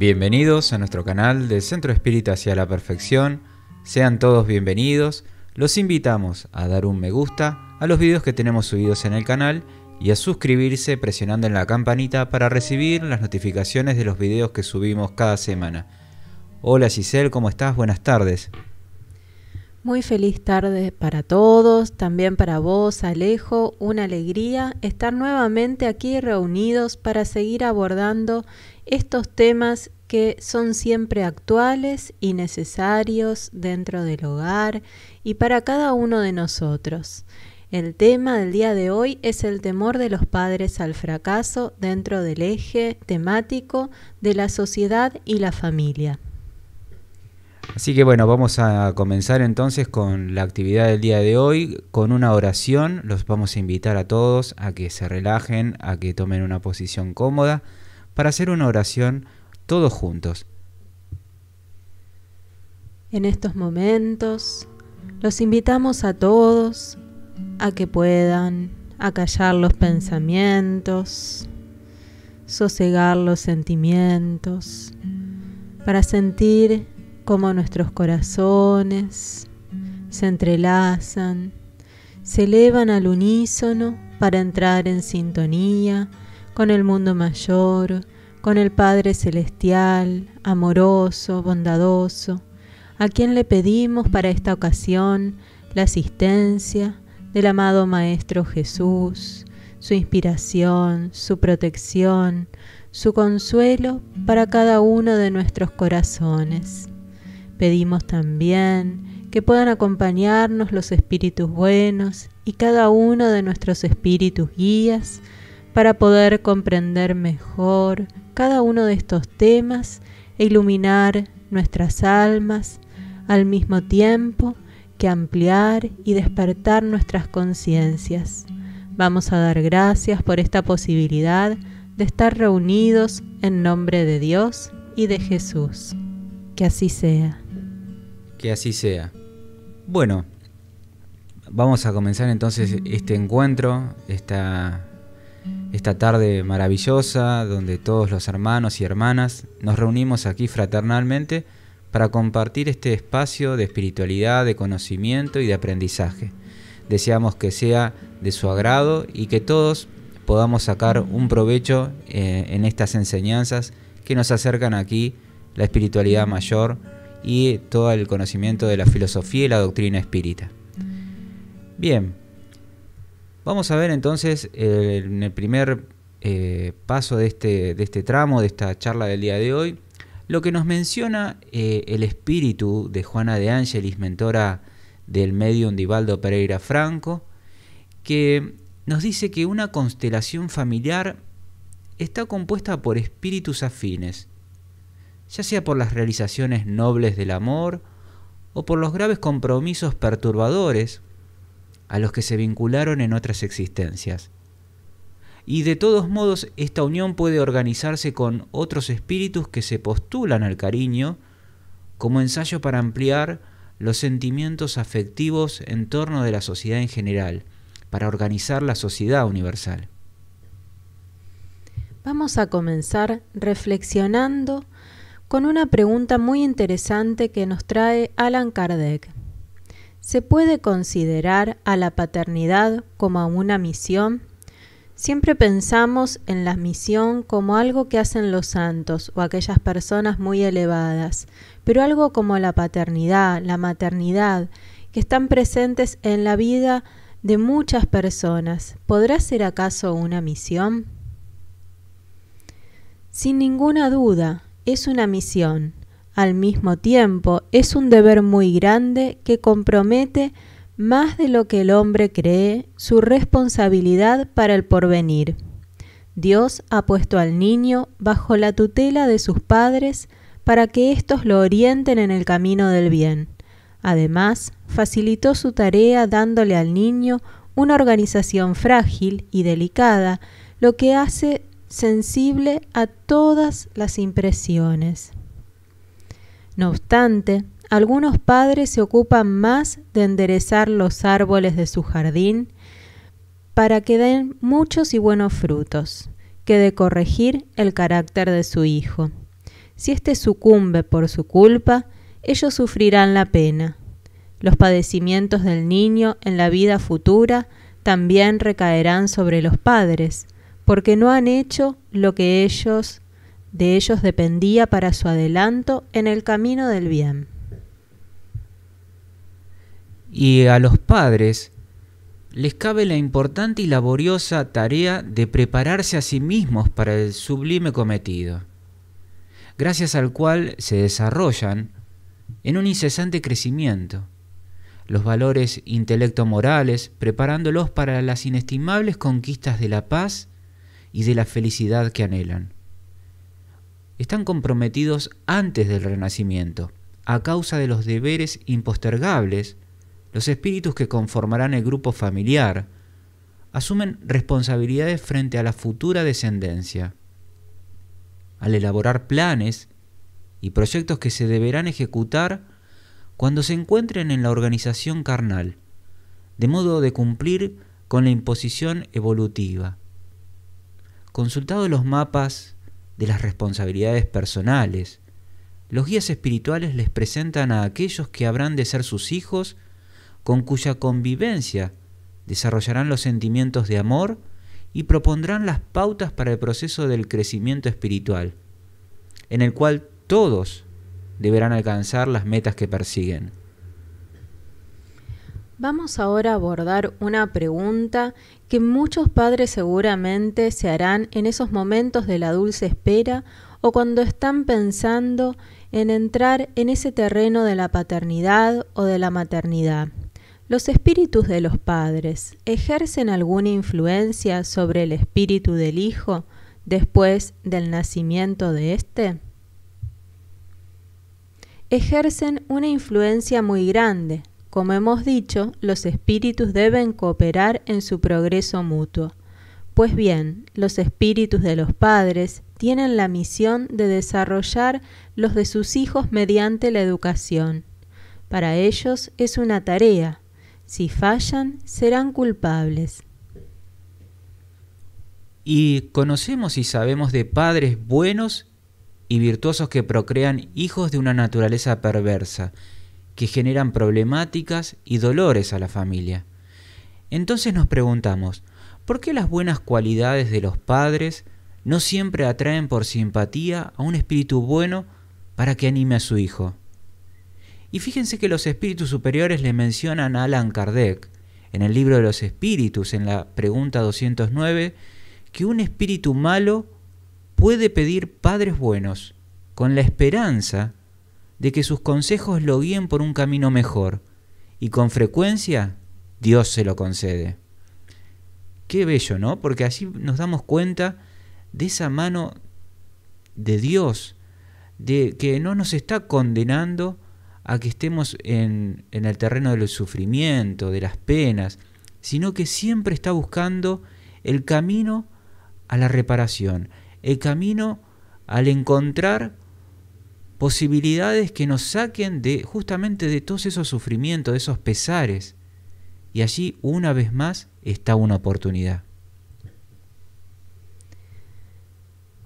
Bienvenidos a nuestro canal del Centro Espírita hacia la Perfección. Sean todos bienvenidos. Los invitamos a dar un me gusta a los videos que tenemos subidos en el canal y a suscribirse presionando en la campanita para recibir las notificaciones de los videos que subimos cada semana. Hola Giselle, ¿cómo estás? Buenas tardes. Muy feliz tarde para todos, también para vos, Alejo, una alegría estar nuevamente aquí reunidos para seguir abordando estos temas que son siempre actuales y necesarios dentro del hogar y para cada uno de nosotros. El tema del día de hoy es el temor de los padres al fracaso dentro del eje temático de la sociedad y la familia. Así que bueno, vamos a comenzar entonces con la actividad del día de hoy, con una oración. Los vamos a invitar a todos a que se relajen, a que tomen una posición cómoda, para hacer una oración todos juntos. En estos momentos, los invitamos a todos a que puedan acallar los pensamientos, sosegar los sentimientos, para sentir cómo nuestros corazones se entrelazan, se elevan al unísono para entrar en sintonía con el mundo mayor, con el Padre Celestial, amoroso, bondadoso, a quien le pedimos para esta ocasión la asistencia del amado Maestro Jesús, su inspiración, su protección, su consuelo para cada uno de nuestros corazones. Pedimos también que puedan acompañarnos los espíritus buenos y cada uno de nuestros espíritus guías para poder comprender mejor cada uno de estos temas e iluminar nuestras almas al mismo tiempo que ampliar y despertar nuestras conciencias. Vamos a dar gracias por esta posibilidad de estar reunidos en nombre de Dios y de Jesús. Que así sea. Que así sea. Bueno, vamos a comenzar entonces este encuentro, esta, esta tarde maravillosa, donde todos los hermanos y hermanas nos reunimos aquí fraternalmente para compartir este espacio de espiritualidad, de conocimiento y de aprendizaje. Deseamos que sea de su agrado y que todos podamos sacar un provecho eh, en estas enseñanzas que nos acercan aquí la espiritualidad mayor, y todo el conocimiento de la filosofía y la doctrina espírita. Bien, vamos a ver entonces eh, en el primer eh, paso de este, de este, tramo, de esta charla del día de hoy, lo que nos menciona eh, el espíritu de Juana de Ángelis, mentora del medium Divaldo Pereira Franco, que nos dice que una constelación familiar está compuesta por espíritus afines, ya sea por las realizaciones nobles del amor o por los graves compromisos perturbadores a los que se vincularon en otras existencias. Y de todos modos, esta unión puede organizarse con otros espíritus que se postulan al cariño como ensayo para ampliar los sentimientos afectivos en torno de la sociedad en general, para organizar la sociedad universal. Vamos a comenzar reflexionando con una pregunta muy interesante que nos trae Alan Kardec. ¿Se puede considerar a la paternidad como una misión? Siempre pensamos en la misión como algo que hacen los santos o aquellas personas muy elevadas, pero algo como la paternidad, la maternidad, que están presentes en la vida de muchas personas, ¿podrá ser acaso una misión? Sin ninguna duda, es una misión. Al mismo tiempo, es un deber muy grande que compromete más de lo que el hombre cree su responsabilidad para el porvenir. Dios ha puesto al niño bajo la tutela de sus padres para que éstos lo orienten en el camino del bien. Además, facilitó su tarea dándole al niño una organización frágil y delicada, lo que hace sensible a todas las impresiones. No obstante, algunos padres se ocupan más de enderezar los árboles de su jardín para que den muchos y buenos frutos, que de corregir el carácter de su hijo. Si éste sucumbe por su culpa, ellos sufrirán la pena. Los padecimientos del niño en la vida futura también recaerán sobre los padres, porque no han hecho lo que ellos de ellos dependía para su adelanto en el camino del bien. Y a los padres les cabe la importante y laboriosa tarea de prepararse a sí mismos para el sublime cometido, gracias al cual se desarrollan en un incesante crecimiento los valores intelecto-morales, preparándolos para las inestimables conquistas de la paz y de la felicidad que anhelan. Están comprometidos antes del renacimiento, a causa de los deberes impostergables, los espíritus que conformarán el grupo familiar, asumen responsabilidades frente a la futura descendencia. Al elaborar planes y proyectos que se deberán ejecutar cuando se encuentren en la organización carnal, de modo de cumplir con la imposición evolutiva consultado los mapas de las responsabilidades personales, los guías espirituales les presentan a aquellos que habrán de ser sus hijos, con cuya convivencia desarrollarán los sentimientos de amor y propondrán las pautas para el proceso del crecimiento espiritual, en el cual todos deberán alcanzar las metas que persiguen. Vamos ahora a abordar una pregunta que muchos padres seguramente se harán en esos momentos de la dulce espera o cuando están pensando en entrar en ese terreno de la paternidad o de la maternidad. ¿Los espíritus de los padres ejercen alguna influencia sobre el espíritu del hijo después del nacimiento de éste? Ejercen una influencia muy grande, como hemos dicho, los espíritus deben cooperar en su progreso mutuo. Pues bien, los espíritus de los padres tienen la misión de desarrollar los de sus hijos mediante la educación. Para ellos es una tarea. Si fallan, serán culpables. Y conocemos y sabemos de padres buenos y virtuosos que procrean hijos de una naturaleza perversa que generan problemáticas y dolores a la familia. Entonces nos preguntamos, ¿por qué las buenas cualidades de los padres no siempre atraen por simpatía a un espíritu bueno para que anime a su hijo? Y fíjense que los espíritus superiores le mencionan a Alan Kardec, en el libro de los espíritus, en la pregunta 209, que un espíritu malo puede pedir padres buenos, con la esperanza de que sus consejos lo guíen por un camino mejor, y con frecuencia Dios se lo concede. Qué bello, ¿no? Porque así nos damos cuenta de esa mano de Dios, de que no nos está condenando a que estemos en, en el terreno del sufrimiento, de las penas, sino que siempre está buscando el camino a la reparación, el camino al encontrar posibilidades que nos saquen de justamente de todos esos sufrimientos, de esos pesares. Y allí una vez más está una oportunidad.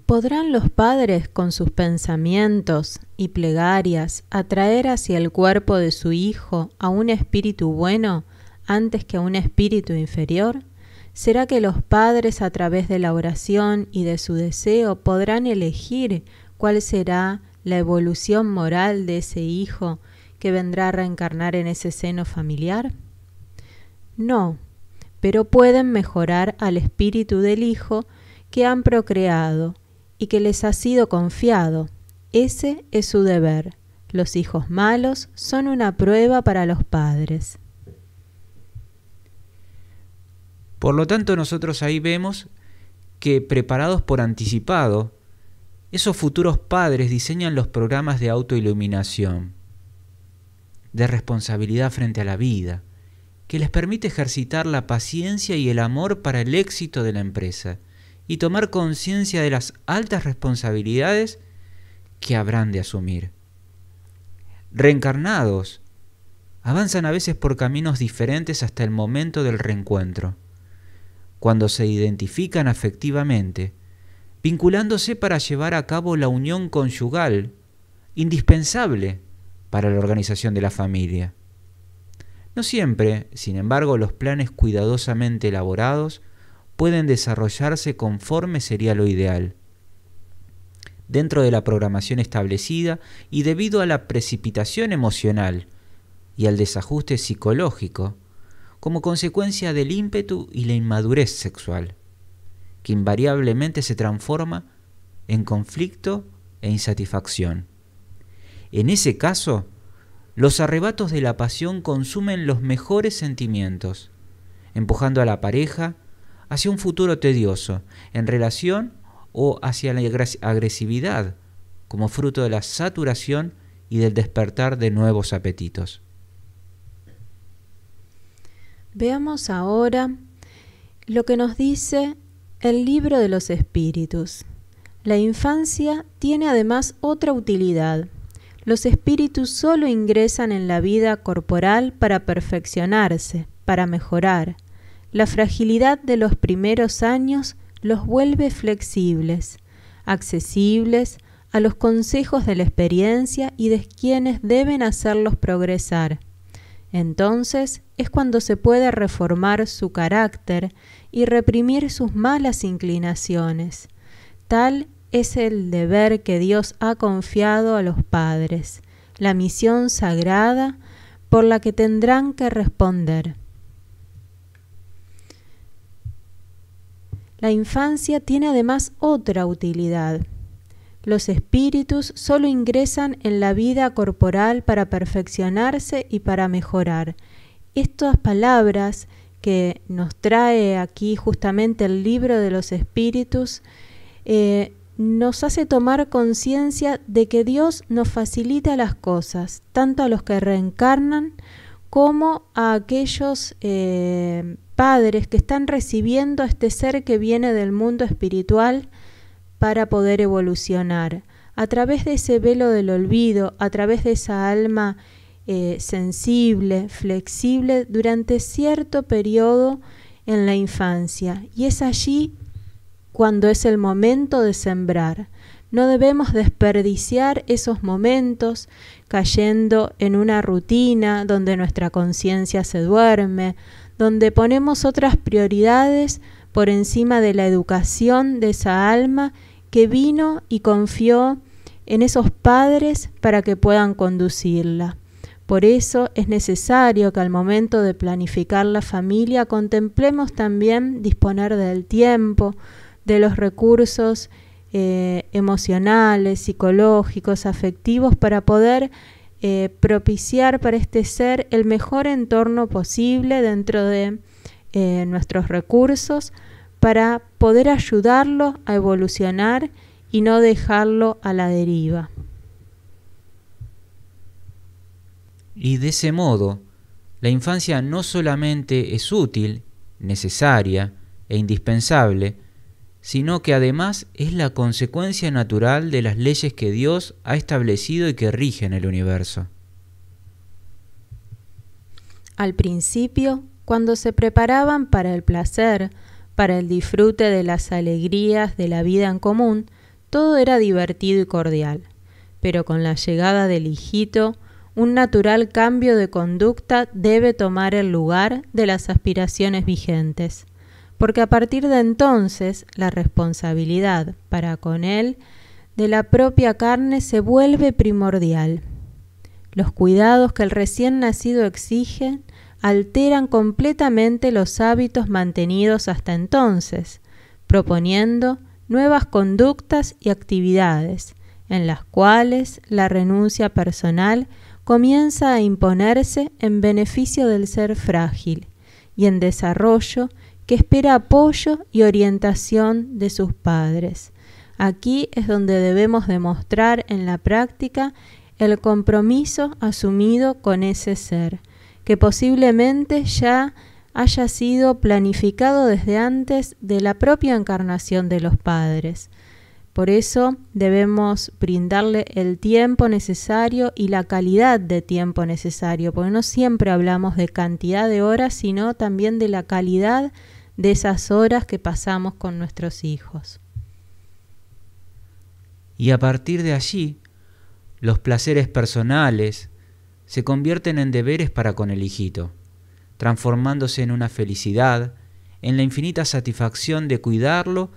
¿Podrán los padres con sus pensamientos y plegarias atraer hacia el cuerpo de su hijo a un espíritu bueno antes que a un espíritu inferior? ¿Será que los padres a través de la oración y de su deseo podrán elegir cuál será la evolución moral de ese hijo que vendrá a reencarnar en ese seno familiar? No, pero pueden mejorar al espíritu del hijo que han procreado y que les ha sido confiado. Ese es su deber. Los hijos malos son una prueba para los padres. Por lo tanto, nosotros ahí vemos que preparados por anticipado, esos futuros padres diseñan los programas de autoiluminación, de responsabilidad frente a la vida, que les permite ejercitar la paciencia y el amor para el éxito de la empresa y tomar conciencia de las altas responsabilidades que habrán de asumir. Reencarnados, avanzan a veces por caminos diferentes hasta el momento del reencuentro. Cuando se identifican afectivamente, vinculándose para llevar a cabo la unión conyugal, indispensable para la organización de la familia. No siempre, sin embargo, los planes cuidadosamente elaborados pueden desarrollarse conforme sería lo ideal. Dentro de la programación establecida y debido a la precipitación emocional y al desajuste psicológico, como consecuencia del ímpetu y la inmadurez sexual que invariablemente se transforma en conflicto e insatisfacción. En ese caso, los arrebatos de la pasión consumen los mejores sentimientos, empujando a la pareja hacia un futuro tedioso en relación o hacia la agresividad como fruto de la saturación y del despertar de nuevos apetitos. Veamos ahora lo que nos dice el libro de los espíritus. La infancia tiene además otra utilidad. Los espíritus solo ingresan en la vida corporal para perfeccionarse, para mejorar. La fragilidad de los primeros años los vuelve flexibles, accesibles a los consejos de la experiencia y de quienes deben hacerlos progresar. Entonces es cuando se puede reformar su carácter y reprimir sus malas inclinaciones. Tal es el deber que Dios ha confiado a los padres, la misión sagrada por la que tendrán que responder. La infancia tiene además otra utilidad, los espíritus solo ingresan en la vida corporal para perfeccionarse y para mejorar. Estas palabras que nos trae aquí justamente el libro de los espíritus eh, nos hace tomar conciencia de que Dios nos facilita las cosas, tanto a los que reencarnan como a aquellos eh, padres que están recibiendo este ser que viene del mundo espiritual para poder evolucionar. A través de ese velo del olvido, a través de esa alma eh, sensible, flexible, durante cierto periodo en la infancia. Y es allí cuando es el momento de sembrar. No debemos desperdiciar esos momentos cayendo en una rutina donde nuestra conciencia se duerme, donde ponemos otras prioridades por encima de la educación de esa alma que vino y confió en esos padres para que puedan conducirla. Por eso es necesario que al momento de planificar la familia contemplemos también disponer del tiempo, de los recursos eh, emocionales, psicológicos, afectivos, para poder eh, propiciar para este ser el mejor entorno posible dentro de eh, nuestros recursos para poder ayudarlo a evolucionar y no dejarlo a la deriva. Y de ese modo, la infancia no solamente es útil, necesaria e indispensable, sino que además es la consecuencia natural de las leyes que Dios ha establecido y que rigen el universo. Al principio, cuando se preparaban para el placer, para el disfrute de las alegrías de la vida en común, todo era divertido y cordial. Pero con la llegada del hijito, un natural cambio de conducta debe tomar el lugar de las aspiraciones vigentes, porque a partir de entonces la responsabilidad para con él de la propia carne se vuelve primordial. Los cuidados que el recién nacido exige alteran completamente los hábitos mantenidos hasta entonces, proponiendo nuevas conductas y actividades, en las cuales la renuncia personal comienza a imponerse en beneficio del ser frágil y en desarrollo que espera apoyo y orientación de sus padres. Aquí es donde debemos demostrar en la práctica el compromiso asumido con ese ser que posiblemente ya haya sido planificado desde antes de la propia encarnación de los padres. Por eso debemos brindarle el tiempo necesario y la calidad de tiempo necesario, porque no siempre hablamos de cantidad de horas, sino también de la calidad de esas horas que pasamos con nuestros hijos. Y a partir de allí, los placeres personales, se convierten en deberes para con el hijito, transformándose en una felicidad, en la infinita satisfacción de cuidarlo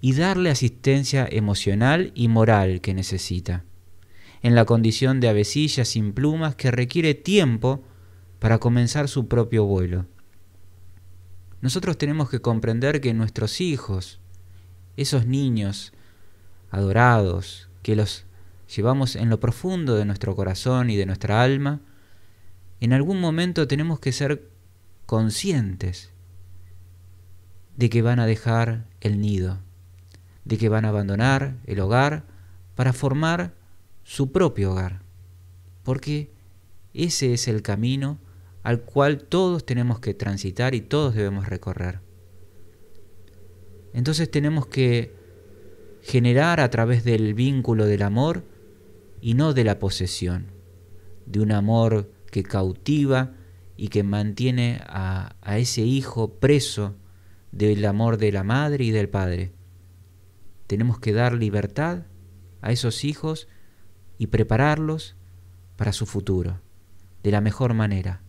y darle asistencia emocional y moral que necesita, en la condición de avecilla sin plumas que requiere tiempo para comenzar su propio vuelo. Nosotros tenemos que comprender que nuestros hijos, esos niños adorados, que los llevamos en lo profundo de nuestro corazón y de nuestra alma, en algún momento tenemos que ser conscientes de que van a dejar el nido, de que van a abandonar el hogar para formar su propio hogar, porque ese es el camino al cual todos tenemos que transitar y todos debemos recorrer. Entonces tenemos que generar a través del vínculo del amor y no de la posesión, de un amor que cautiva y que mantiene a, ese hijo preso del amor de la madre y del padre. Tenemos que dar libertad a esos hijos y prepararlos para su futuro, de la mejor manera,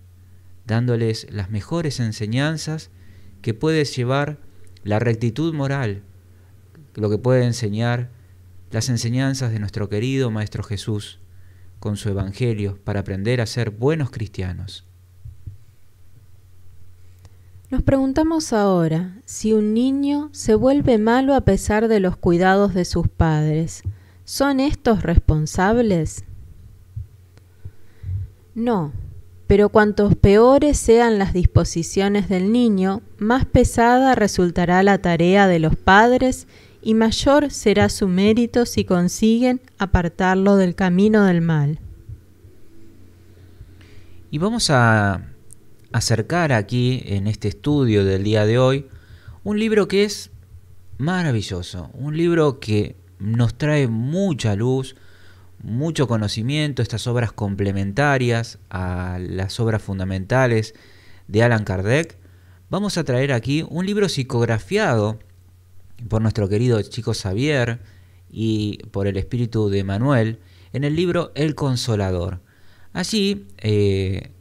dándoles las mejores enseñanzas que puede llevar la rectitud moral, lo que puede enseñar las enseñanzas de nuestro querido Maestro Jesús con su Evangelio para aprender a ser buenos cristianos. Nos preguntamos ahora si un niño se vuelve malo a pesar de los cuidados de sus padres. ¿Son estos responsables? No, pero cuantos peores sean las disposiciones del niño, más pesada resultará la tarea de los padres y mayor será su mérito si consiguen apartarlo del camino del mal. Y vamos a acercar aquí en este estudio del día de hoy un libro que es maravilloso, un libro que nos trae mucha luz, mucho conocimiento, estas obras complementarias a las obras fundamentales de Alan Kardec. Vamos a traer aquí un libro psicografiado por nuestro querido chico Xavier y por el espíritu de Manuel en el libro El Consolador. Allí eh,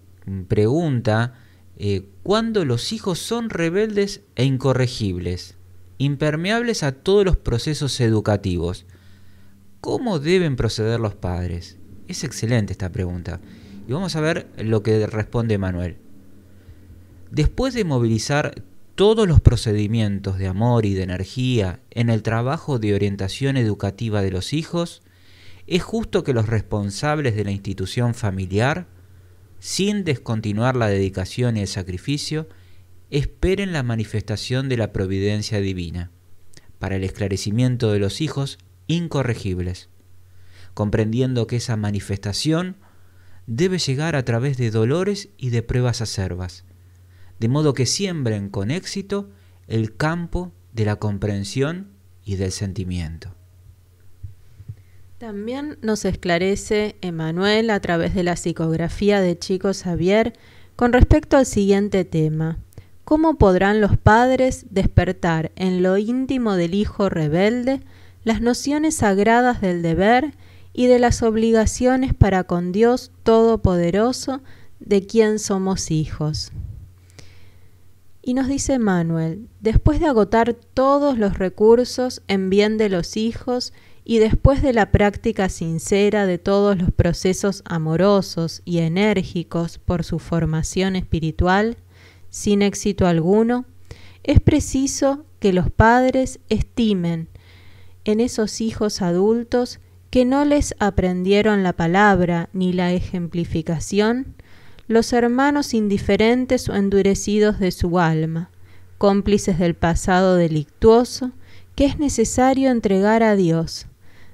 pregunta eh, cuándo los hijos son rebeldes e incorregibles, impermeables a todos los procesos educativos. ¿Cómo deben proceder los padres? Es excelente esta pregunta. Y vamos a ver lo que responde Manuel. Después de movilizar todos los procedimientos de amor y de energía en el trabajo de orientación educativa de los hijos, es justo que los responsables de la institución familiar, sin descontinuar la dedicación y el sacrificio, esperen la manifestación de la providencia divina, para el esclarecimiento de los hijos incorregibles, comprendiendo que esa manifestación debe llegar a través de dolores y de pruebas acerbas, de modo que siembren con éxito el campo de la comprensión y del sentimiento. También nos esclarece Emanuel a través de la psicografía de Chico Xavier con respecto al siguiente tema. ¿Cómo podrán los padres despertar en lo íntimo del hijo rebelde las nociones sagradas del deber y de las obligaciones para con Dios Todopoderoso de quien somos hijos? Y nos dice Manuel, después de agotar todos los recursos en bien de los hijos y después de la práctica sincera de todos los procesos amorosos y enérgicos por su formación espiritual, sin éxito alguno, es preciso que los padres estimen en esos hijos adultos que no les aprendieron la palabra ni la ejemplificación, los hermanos indiferentes o endurecidos de su alma, cómplices del pasado delictuoso, que es necesario entregar a Dios,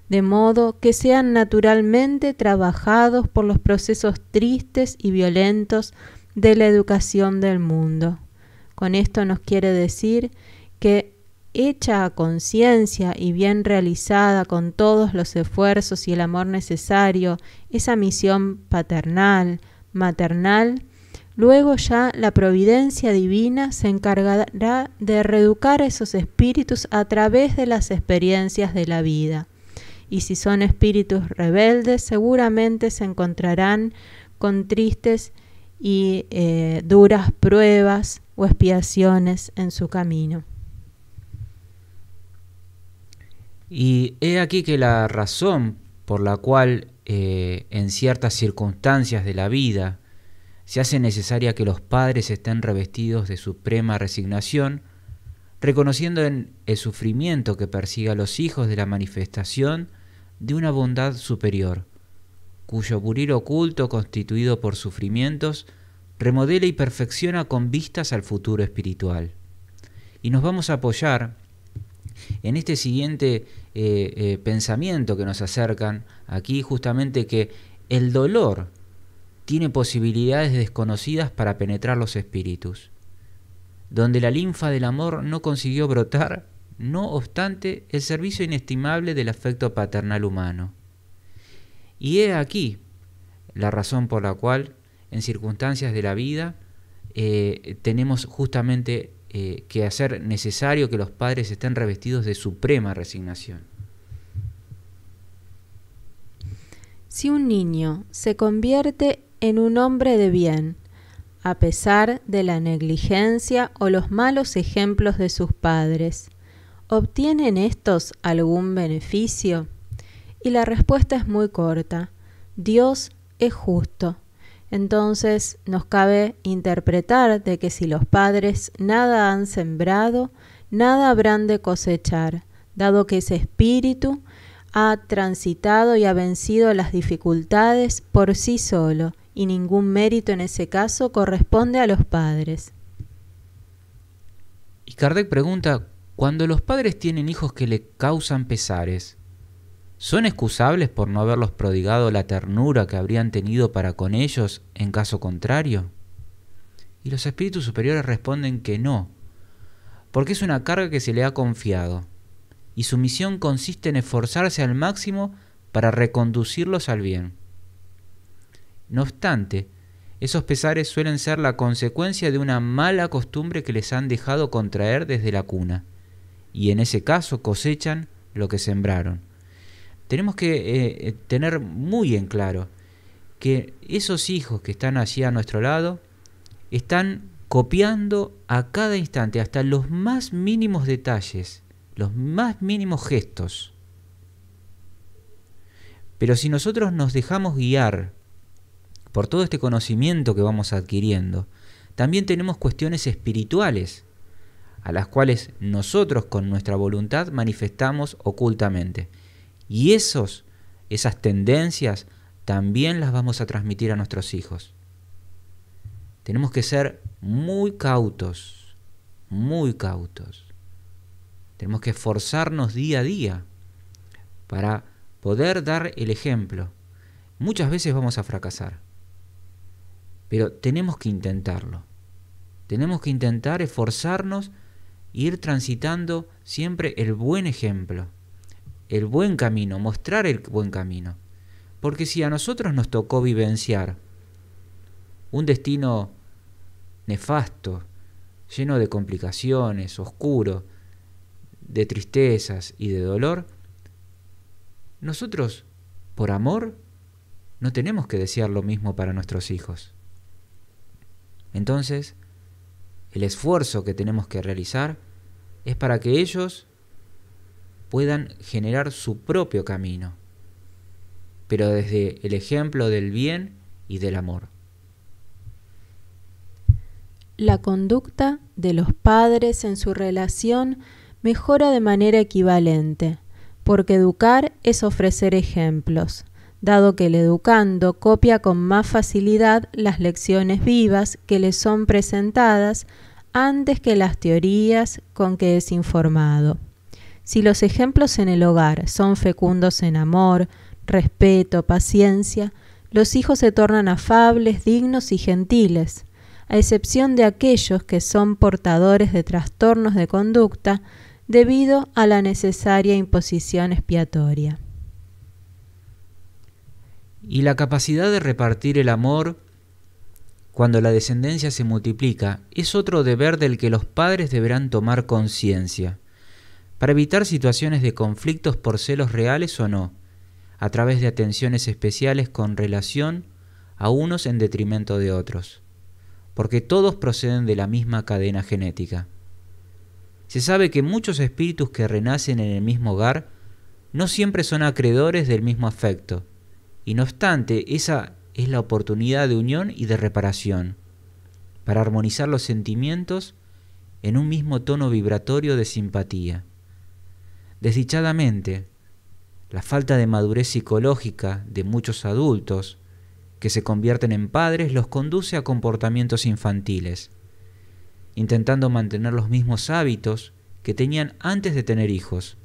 de modo que sean naturalmente trabajados por los procesos tristes y violentos de la educación del mundo. Con esto nos quiere decir que hecha a conciencia y bien realizada con todos los esfuerzos y el amor necesario, esa misión paternal, maternal, luego ya la providencia divina se encargará de reeducar esos espíritus a través de las experiencias de la vida. Y si son espíritus rebeldes, seguramente se encontrarán con tristes y eh, duras pruebas o expiaciones en su camino. Y he aquí que la razón por la cual eh, en ciertas circunstancias de la vida se hace necesaria que los padres estén revestidos de suprema resignación, reconociendo en el sufrimiento que persigue a los hijos de la manifestación de una bondad superior, cuyo buril oculto constituido por sufrimientos remodela y perfecciona con vistas al futuro espiritual. Y nos vamos a apoyar en este siguiente eh, eh, pensamiento que nos acercan aquí, justamente que el dolor tiene posibilidades desconocidas para penetrar los espíritus. Donde la linfa del amor no consiguió brotar, no obstante el servicio inestimable del afecto paternal humano. Y he aquí la razón por la cual, en circunstancias de la vida, eh, tenemos justamente eh, que hacer necesario que los padres estén revestidos de suprema resignación. Si un niño se convierte en un hombre de bien, a pesar de la negligencia o los malos ejemplos de sus padres, ¿obtienen estos algún beneficio? Y la respuesta es muy corta. Dios es justo entonces nos cabe interpretar de que si los padres nada han sembrado, nada habrán de cosechar, dado que ese espíritu ha transitado y ha vencido las dificultades por sí solo, y ningún mérito en ese caso corresponde a los padres. Y Kardec pregunta, cuando los padres tienen hijos que le causan pesares, ¿Son excusables por no haberlos prodigado la ternura que habrían tenido para con ellos en caso contrario? Y los espíritus superiores responden que no, porque es una carga que se le ha confiado, y su misión consiste en esforzarse al máximo para reconducirlos al bien. No obstante, esos pesares suelen ser la consecuencia de una mala costumbre que les han dejado contraer desde la cuna, y en ese caso cosechan lo que sembraron tenemos que eh, tener muy en claro que esos hijos que están allí a nuestro lado están copiando a cada instante, hasta los más mínimos detalles, los más mínimos gestos. Pero si nosotros nos dejamos guiar por todo este conocimiento que vamos adquiriendo, también tenemos cuestiones espirituales, a las cuales nosotros con nuestra voluntad manifestamos ocultamente. Y esos, esas tendencias también las vamos a transmitir a nuestros hijos. Tenemos que ser muy cautos, muy cautos. Tenemos que esforzarnos día a día para poder dar el ejemplo. Muchas veces vamos a fracasar, pero tenemos que intentarlo. Tenemos que intentar esforzarnos, e ir transitando siempre el buen ejemplo el buen camino, mostrar el buen camino. Porque si a nosotros nos tocó vivenciar un destino nefasto, lleno de complicaciones, oscuro, de tristezas y de dolor, nosotros, por amor, no tenemos que desear lo mismo para nuestros hijos. Entonces, el esfuerzo que tenemos que realizar es para que ellos puedan generar su propio camino, pero desde el ejemplo del bien y del amor. La conducta de los padres en su relación mejora de manera equivalente, porque educar es ofrecer ejemplos, dado que el educando copia con más facilidad las lecciones vivas que le son presentadas antes que las teorías con que es informado. Si los ejemplos en el hogar son fecundos en amor, respeto, paciencia, los hijos se tornan afables, dignos y gentiles, a excepción de aquellos que son portadores de trastornos de conducta debido a la necesaria imposición expiatoria. Y la capacidad de repartir el amor cuando la descendencia se multiplica es otro deber del que los padres deberán tomar conciencia para evitar situaciones de conflictos por celos reales o no, a través de atenciones especiales con relación a unos en detrimento de otros, porque todos proceden de la misma cadena genética. Se sabe que muchos espíritus que renacen en el mismo hogar no siempre son acreedores del mismo afecto, y no obstante, esa es la oportunidad de unión y de reparación, para armonizar los sentimientos en un mismo tono vibratorio de simpatía. Desdichadamente, la falta de madurez psicológica de muchos adultos que se convierten en padres los conduce a comportamientos infantiles, intentando mantener los mismos hábitos que tenían antes de tener hijos.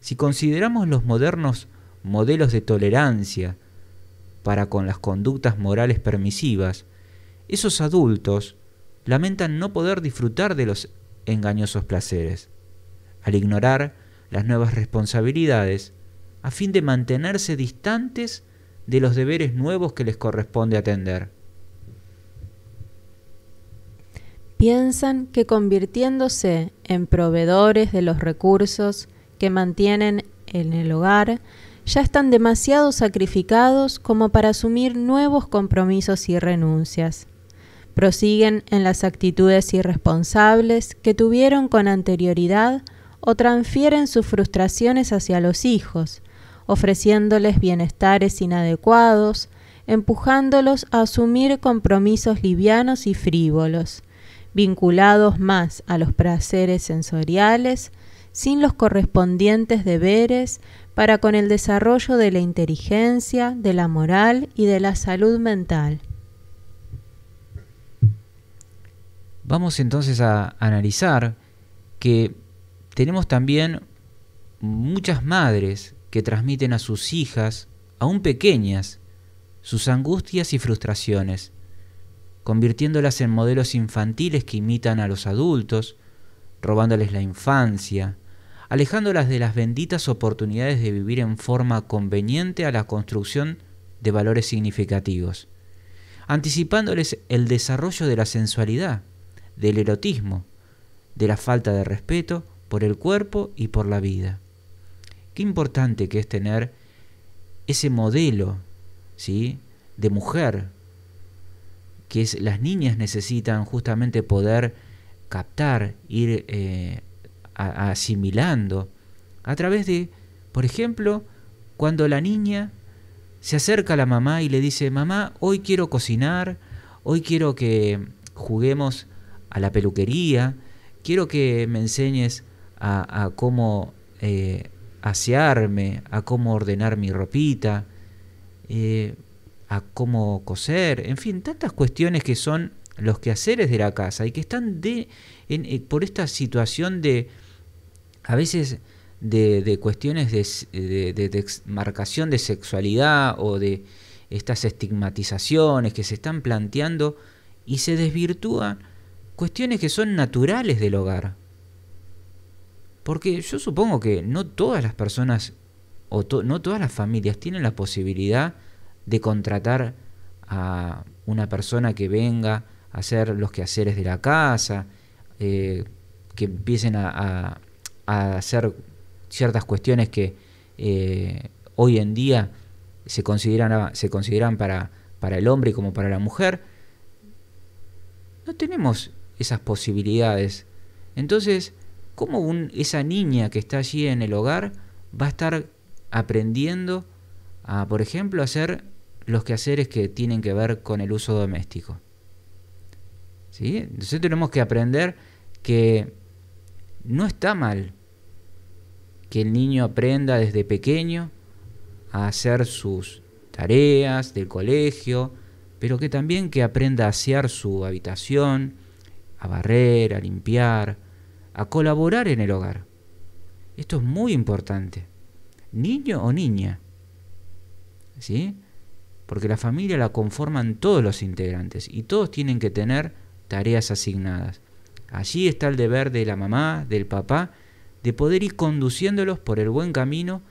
Si consideramos los modernos modelos de tolerancia para con las conductas morales permisivas, esos adultos lamentan no poder disfrutar de los engañosos placeres al ignorar las nuevas responsabilidades, a fin de mantenerse distantes de los deberes nuevos que les corresponde atender. Piensan que convirtiéndose en proveedores de los recursos que mantienen en el hogar, ya están demasiado sacrificados como para asumir nuevos compromisos y renuncias. Prosiguen en las actitudes irresponsables que tuvieron con anterioridad o transfieren sus frustraciones hacia los hijos, ofreciéndoles bienestares inadecuados, empujándolos a asumir compromisos livianos y frívolos, vinculados más a los placeres sensoriales, sin los correspondientes deberes para con el desarrollo de la inteligencia, de la moral y de la salud mental. Vamos entonces a analizar que tenemos también muchas madres que transmiten a sus hijas, aún pequeñas, sus angustias y frustraciones, convirtiéndolas en modelos infantiles que imitan a los adultos, robándoles la infancia, alejándolas de las benditas oportunidades de vivir en forma conveniente a la construcción de valores significativos, anticipándoles el desarrollo de la sensualidad, del erotismo, de la falta de respeto por el cuerpo y por la vida. Qué importante que es tener ese modelo, ¿sí? de mujer que las niñas necesitan justamente poder captar, ir eh, asimilando a través de, por ejemplo, cuando la niña se acerca a la mamá y le dice, mamá, hoy quiero cocinar, hoy quiero que juguemos a la peluquería, quiero que me enseñes a, cómo eh, asearme, a cómo ordenar mi ropita, eh, a cómo coser, en fin, tantas cuestiones que son los quehaceres de la casa y que están de, eh, por esta situación de, a veces, de, cuestiones de, desmarcación de de sexualidad o de estas estigmatizaciones que se están planteando y se desvirtúan cuestiones que son naturales del hogar. Porque yo supongo que no todas las personas o no todas las familias tienen la posibilidad de contratar a una persona que venga a hacer los quehaceres de la casa, eh, que empiecen a, hacer ciertas cuestiones que eh, hoy en día se consideran, se consideran para, para el hombre como para la mujer. No tenemos esas posibilidades. Entonces, ¿Cómo esa niña que está allí en el hogar va a estar aprendiendo a, por ejemplo, hacer los quehaceres que tienen que ver con el uso doméstico? ¿Sí? Entonces tenemos que aprender que no está mal que el niño aprenda desde pequeño a hacer sus tareas del colegio, pero que también que aprenda a asear su habitación, a barrer, a limpiar, a colaborar en el hogar. Esto es muy importante. Niño o niña. ¿Sí? Porque la familia la conforman todos los integrantes y todos tienen que tener tareas asignadas. Allí está el deber de la mamá, del papá, de poder ir conduciéndolos por el buen camino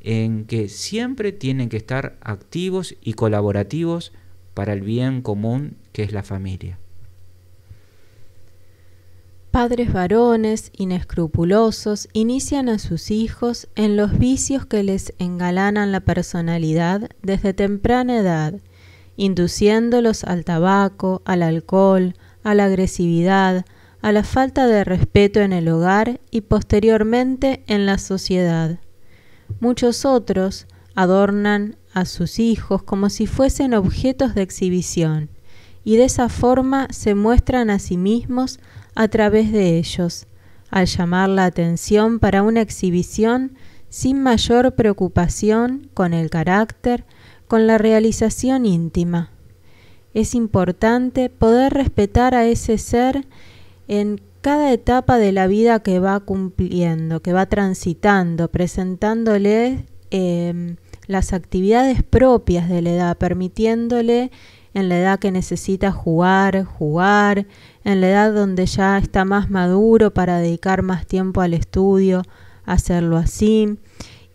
en que siempre tienen que estar activos y colaborativos para el bien común que es la familia padres varones inescrupulosos inician a sus hijos en los vicios que les engalanan la personalidad desde temprana edad, induciéndolos al tabaco, al alcohol, a la agresividad, a la falta de respeto en el hogar y posteriormente en la sociedad. Muchos otros adornan a sus hijos como si fuesen objetos de exhibición y de esa forma se muestran a sí mismos a través de ellos, al llamar la atención para una exhibición sin mayor preocupación con el carácter, con la realización íntima. Es importante poder respetar a ese ser en cada etapa de la vida que va cumpliendo, que va transitando, presentándole eh, las actividades propias de la edad, permitiéndole en la edad que necesita jugar, jugar, en la edad donde ya está más maduro para dedicar más tiempo al estudio, hacerlo así.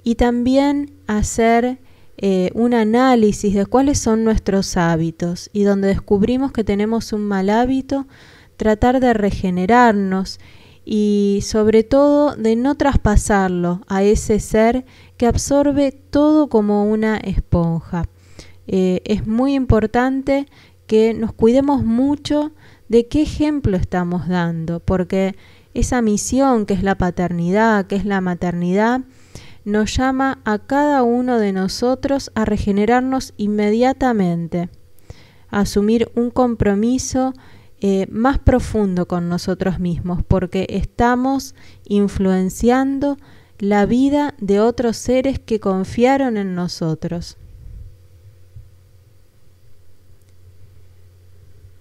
Y también hacer eh, un análisis de cuáles son nuestros hábitos y donde descubrimos que tenemos un mal hábito, tratar de regenerarnos y sobre todo de no traspasarlo a ese ser que absorbe todo como una esponja. Eh, es muy importante que nos cuidemos mucho de qué ejemplo estamos dando, porque esa misión que es la paternidad, que es la maternidad, nos llama a cada uno de nosotros a regenerarnos inmediatamente, a asumir un compromiso eh, más profundo con nosotros mismos, porque estamos influenciando la vida de otros seres que confiaron en nosotros.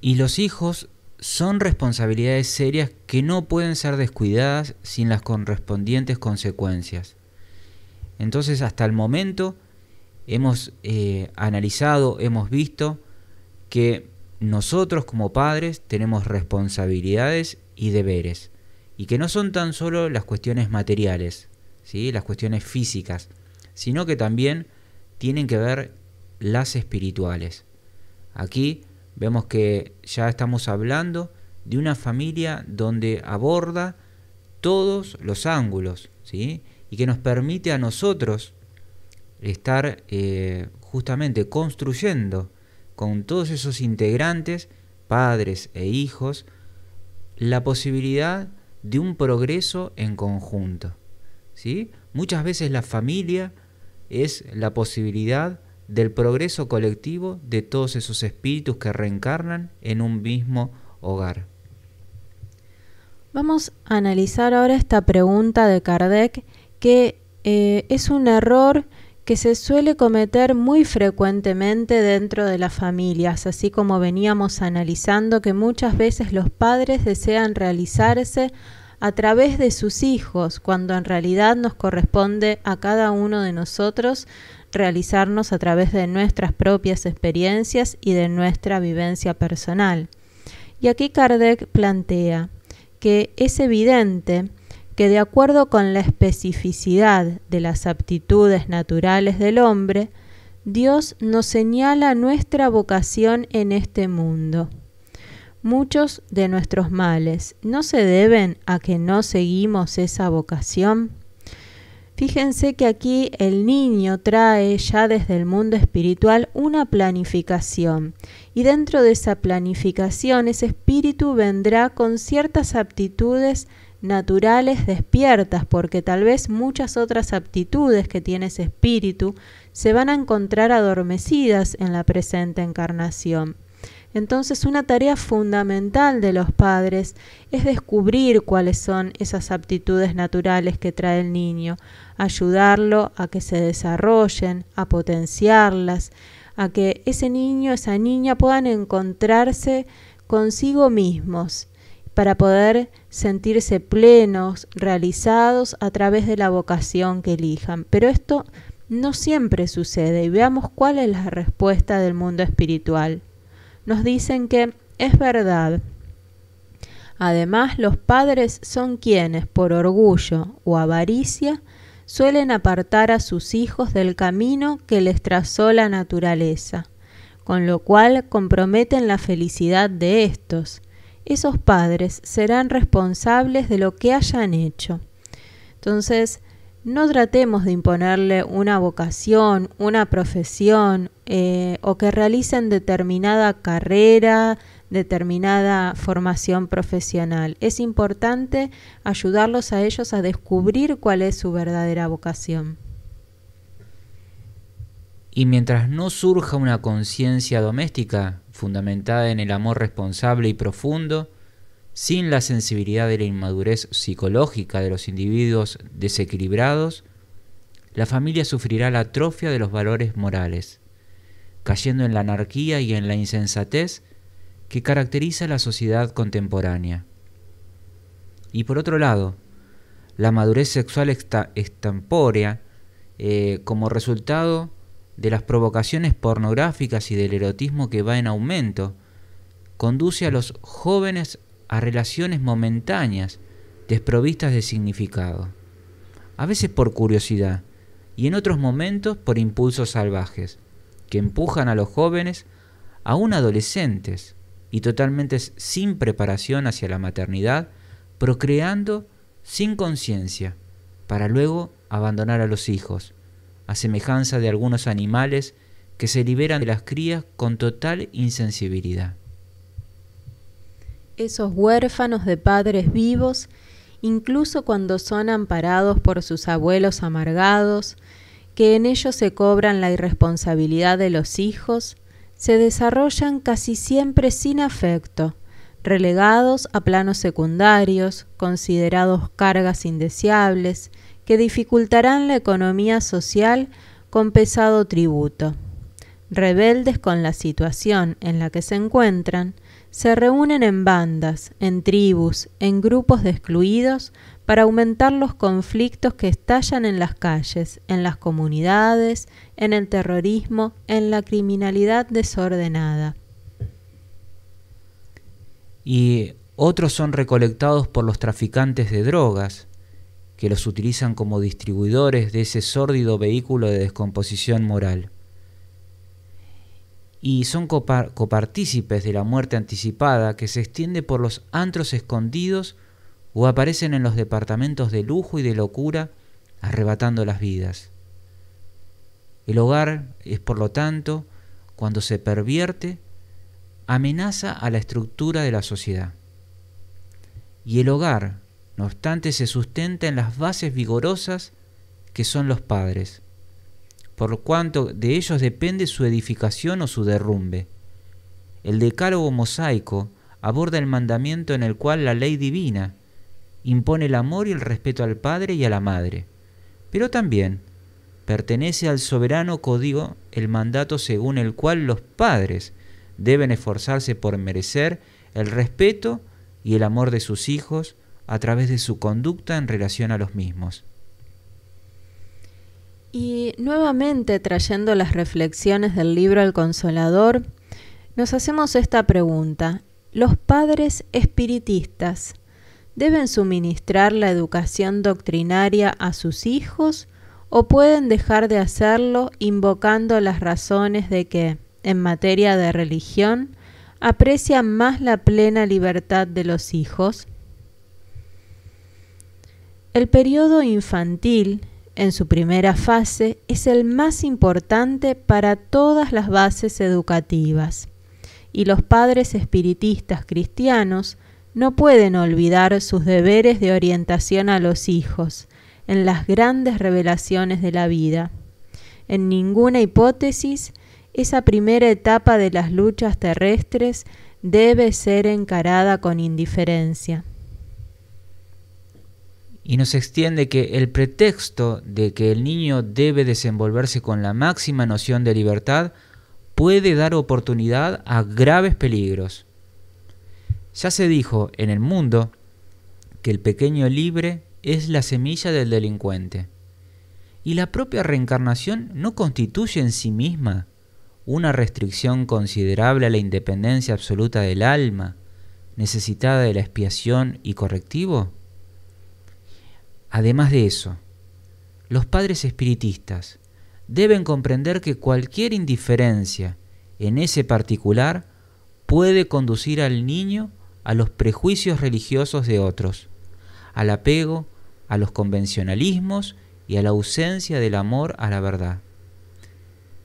Y los hijos son responsabilidades serias que no pueden ser descuidadas sin las correspondientes consecuencias. Entonces hasta el momento hemos eh, analizado, hemos visto que nosotros como padres tenemos responsabilidades y deberes, y que no son tan solo las cuestiones materiales, ¿sí? las cuestiones físicas, sino que también tienen que ver las espirituales. Aquí Vemos que ya estamos hablando de una familia donde aborda todos los ángulos, ¿sí? Y que nos permite a nosotros estar eh, justamente construyendo con todos esos integrantes, padres e hijos, la posibilidad de un progreso en conjunto. ¿sí? Muchas veces la familia es la posibilidad del progreso colectivo de todos esos espíritus que reencarnan en un mismo hogar. Vamos a analizar ahora esta pregunta de Kardec, que eh, es un error que se suele cometer muy frecuentemente dentro de las familias, así como veníamos analizando que muchas veces los padres desean realizarse a través de sus hijos, cuando en realidad nos corresponde a cada uno de nosotros realizarnos a través de nuestras propias experiencias y de nuestra vivencia personal. Y aquí Kardec plantea que es evidente que de acuerdo con la especificidad de las aptitudes naturales del hombre, Dios nos señala nuestra vocación en este mundo. Muchos de nuestros males no se deben a que no seguimos esa vocación. Fíjense que aquí el niño trae ya desde el mundo espiritual una planificación y dentro de esa planificación ese espíritu vendrá con ciertas aptitudes naturales despiertas porque tal vez muchas otras aptitudes que tiene ese espíritu se van a encontrar adormecidas en la presente encarnación. Entonces una tarea fundamental de los padres es descubrir cuáles son esas aptitudes naturales que trae el niño, ayudarlo a que se desarrollen, a potenciarlas, a que ese niño, esa niña puedan encontrarse consigo mismos para poder sentirse plenos, realizados a través de la vocación que elijan. Pero esto no siempre sucede y veamos cuál es la respuesta del mundo espiritual nos dicen que es verdad. Además, los padres son quienes, por orgullo o avaricia, suelen apartar a sus hijos del camino que les trazó la naturaleza, con lo cual comprometen la felicidad de estos. Esos padres serán responsables de lo que hayan hecho. Entonces, no tratemos de imponerle una vocación, una profesión eh, o que realicen determinada carrera, determinada formación profesional. Es importante ayudarlos a ellos a descubrir cuál es su verdadera vocación. Y mientras no surja una conciencia doméstica fundamentada en el amor responsable y profundo, sin la sensibilidad de la inmadurez psicológica de los individuos desequilibrados, la familia sufrirá la atrofia de los valores morales, cayendo en la anarquía y en la insensatez que caracteriza la sociedad contemporánea. Y por otro lado, la madurez sexual estampórea, eh, como resultado de las provocaciones pornográficas y del erotismo que va en aumento, conduce a los jóvenes a relaciones momentáneas, desprovistas de significado, a veces por curiosidad y en otros momentos por impulsos salvajes, que empujan a los jóvenes, aún adolescentes, y totalmente sin preparación hacia la maternidad, procreando sin conciencia, para luego abandonar a los hijos, a semejanza de algunos animales que se liberan de las crías con total insensibilidad esos huérfanos de padres vivos, incluso cuando son amparados por sus abuelos amargados, que en ellos se cobran la irresponsabilidad de los hijos, se desarrollan casi siempre sin afecto, relegados a planos secundarios, considerados cargas indeseables, que dificultarán la economía social con pesado tributo. Rebeldes con la situación en la que se encuentran, se reúnen en bandas, en tribus, en grupos de excluidos para aumentar los conflictos que estallan en las calles, en las comunidades, en el terrorismo, en la criminalidad desordenada. Y otros son recolectados por los traficantes de drogas, que los utilizan como distribuidores de ese sórdido vehículo de descomposición moral y son copartícipes de la muerte anticipada que se extiende por los antros escondidos o aparecen en los departamentos de lujo y de locura arrebatando las vidas. El hogar es, por lo tanto, cuando se pervierte, amenaza a la estructura de la sociedad. Y el hogar, no obstante, se sustenta en las bases vigorosas que son los padres, por cuanto de ellos depende su edificación o su derrumbe. El decálogo mosaico aborda el mandamiento en el cual la ley divina impone el amor y el respeto al padre y a la madre, pero también pertenece al soberano código el mandato según el cual los padres deben esforzarse por merecer el respeto y el amor de sus hijos a través de su conducta en relación a los mismos. Y nuevamente trayendo las reflexiones del libro El Consolador, nos hacemos esta pregunta. ¿Los padres espiritistas deben suministrar la educación doctrinaria a sus hijos o pueden dejar de hacerlo invocando las razones de que, en materia de religión, aprecian más la plena libertad de los hijos? El periodo infantil en su primera fase, es el más importante para todas las bases educativas. Y los padres espiritistas cristianos no pueden olvidar sus deberes de orientación a los hijos en las grandes revelaciones de la vida. En ninguna hipótesis, esa primera etapa de las luchas terrestres debe ser encarada con indiferencia y nos extiende que el pretexto de que el niño debe desenvolverse con la máxima noción de libertad puede dar oportunidad a graves peligros. Ya se dijo en el mundo que el pequeño libre es la semilla del delincuente, y la propia reencarnación no constituye en sí misma una restricción considerable a la independencia absoluta del alma, necesitada de la expiación y correctivo? Además de eso, los padres espiritistas deben comprender que cualquier indiferencia en ese particular puede conducir al niño a los prejuicios religiosos de otros, al apego, a los convencionalismos y a la ausencia del amor a la verdad.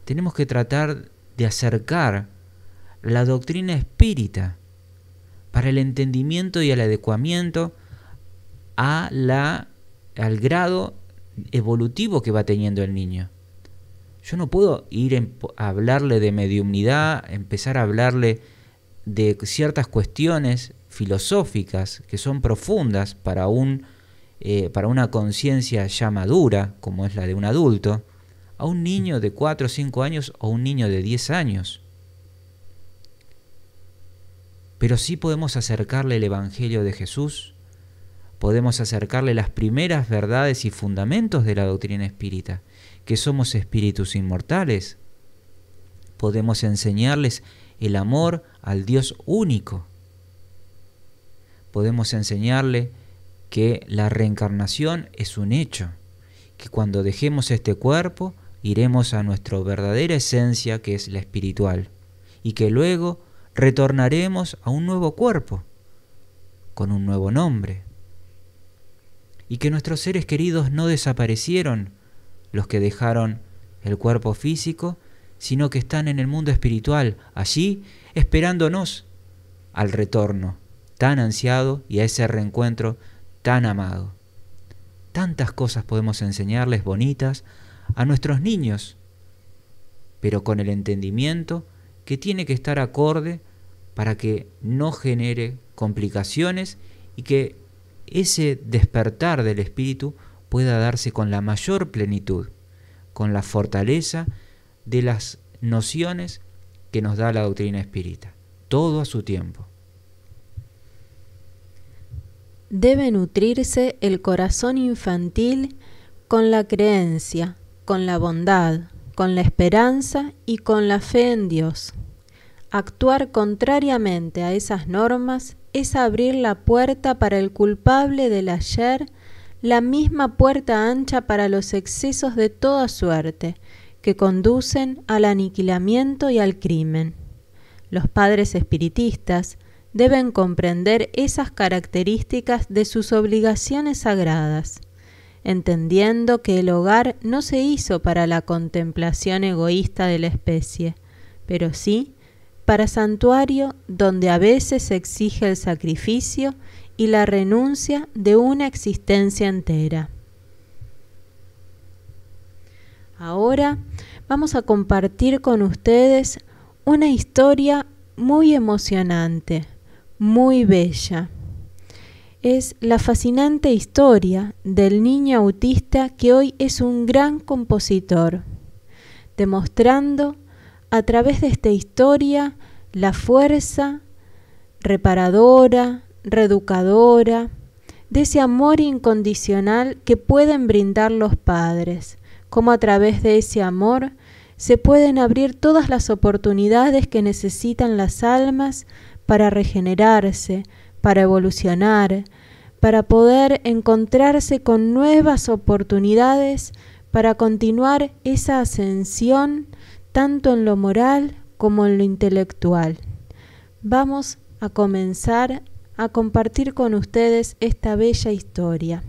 Tenemos que tratar de acercar la doctrina espírita para el entendimiento y el adecuamiento a la al grado evolutivo que va teniendo el niño. Yo no puedo ir a hablarle de mediumnidad, empezar a hablarle de ciertas cuestiones filosóficas que son profundas para, un, eh, para una conciencia ya madura, como es la de un adulto, a un niño de 4 o 5 años o un niño de 10 años. Pero sí podemos acercarle el Evangelio de Jesús podemos acercarle las primeras verdades y fundamentos de la doctrina espírita, que somos espíritus inmortales. Podemos enseñarles el amor al Dios único. Podemos enseñarle que la reencarnación es un hecho, que cuando dejemos este cuerpo iremos a nuestra verdadera esencia que es la espiritual, y que luego retornaremos a un nuevo cuerpo, con un nuevo nombre, y que nuestros seres queridos no desaparecieron, los que dejaron el cuerpo físico, sino que están en el mundo espiritual, allí esperándonos al retorno tan ansiado y a ese reencuentro tan amado. Tantas cosas podemos enseñarles bonitas a nuestros niños, pero con el entendimiento que tiene que estar acorde para que no genere complicaciones y que ese despertar del espíritu pueda darse con la mayor plenitud, con la fortaleza de las nociones que nos da la doctrina espírita, todo a su tiempo. Debe nutrirse el corazón infantil con la creencia, con la bondad, con la esperanza y con la fe en Dios. Actuar contrariamente a esas normas es abrir la puerta para el culpable del ayer, la misma puerta ancha para los excesos de toda suerte, que conducen al aniquilamiento y al crimen. Los padres espiritistas deben comprender esas características de sus obligaciones sagradas, entendiendo que el hogar no se hizo para la contemplación egoísta de la especie, pero sí para santuario donde a veces se exige el sacrificio y la renuncia de una existencia entera. Ahora vamos a compartir con ustedes una historia muy emocionante, muy bella. Es la fascinante historia del niño autista que hoy es un gran compositor, demostrando a través de esta historia la fuerza reparadora, reeducadora, de ese amor incondicional que pueden brindar los padres, como a través de ese amor se pueden abrir todas las oportunidades que necesitan las almas para regenerarse, para evolucionar, para poder encontrarse con nuevas oportunidades para continuar esa ascensión tanto en lo moral como en lo intelectual. Vamos a comenzar a compartir con ustedes esta bella historia.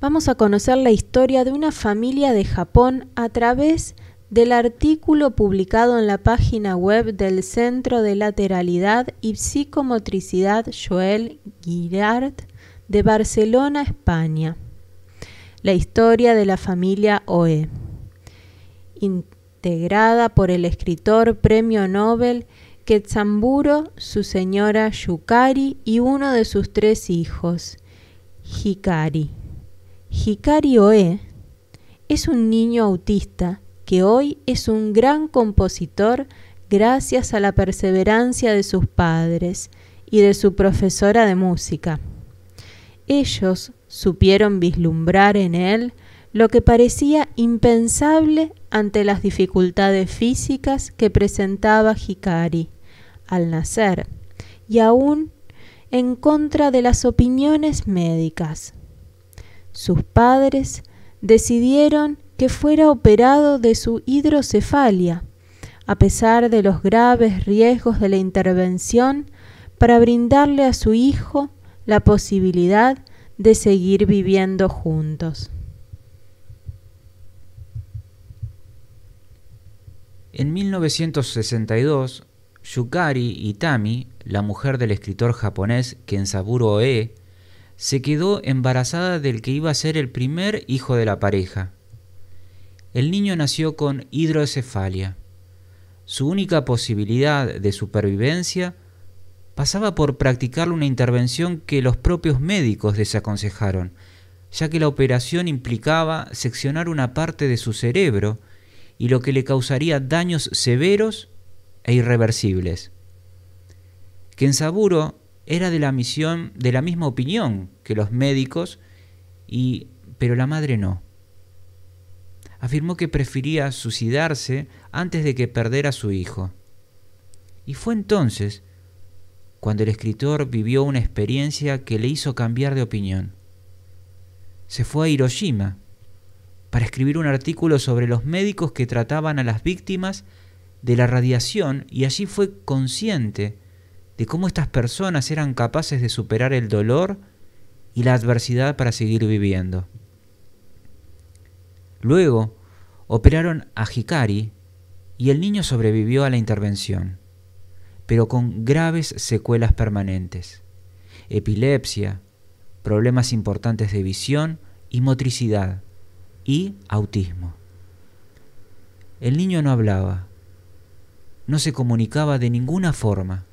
Vamos a conocer la historia de una familia de Japón a través del artículo publicado en la página web del Centro de Lateralidad y Psicomotricidad Joel Girard de Barcelona, España. La historia de la familia OE integrada por el escritor premio Nobel Quetzamburo, su señora Yukari y uno de sus tres hijos, Hikari. Hikari Oe es un niño autista que hoy es un gran compositor gracias a la perseverancia de sus padres y de su profesora de música. Ellos supieron vislumbrar en él lo que parecía impensable ante las dificultades físicas que presentaba Hikari al nacer, y aún en contra de las opiniones médicas. Sus padres decidieron que fuera operado de su hidrocefalia, a pesar de los graves riesgos de la intervención, para brindarle a su hijo la posibilidad de seguir viviendo juntos. En 1962, Yukari Itami, la mujer del escritor japonés Kensaburo Oe, se quedó embarazada del que iba a ser el primer hijo de la pareja. El niño nació con hidrocefalia. Su única posibilidad de supervivencia pasaba por practicarle una intervención que los propios médicos desaconsejaron, ya que la operación implicaba seccionar una parte de su cerebro y lo que le causaría daños severos e irreversibles. Kensaburo era de la misión de la misma opinión que los médicos y pero la madre no. Afirmó que prefería suicidarse antes de que perder a su hijo. Y fue entonces cuando el escritor vivió una experiencia que le hizo cambiar de opinión. Se fue a Hiroshima para escribir un artículo sobre los médicos que trataban a las víctimas de la radiación y allí fue consciente de cómo estas personas eran capaces de superar el dolor y la adversidad para seguir viviendo. Luego, operaron a Hikari y el niño sobrevivió a la intervención, pero con graves secuelas permanentes, epilepsia, problemas importantes de visión y motricidad, y autismo. El niño no hablaba, no se comunicaba de ninguna forma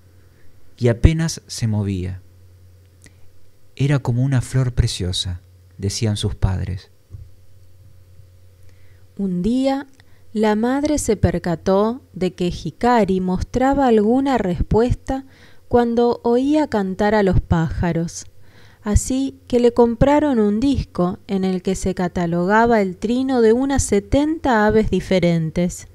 y apenas se movía. Era como una flor preciosa, decían sus padres. Un día, la madre se percató de que Hikari mostraba alguna respuesta cuando oía cantar a los pájaros así que le compraron un disco en el que se catalogaba el trino de unas 70 aves diferentes.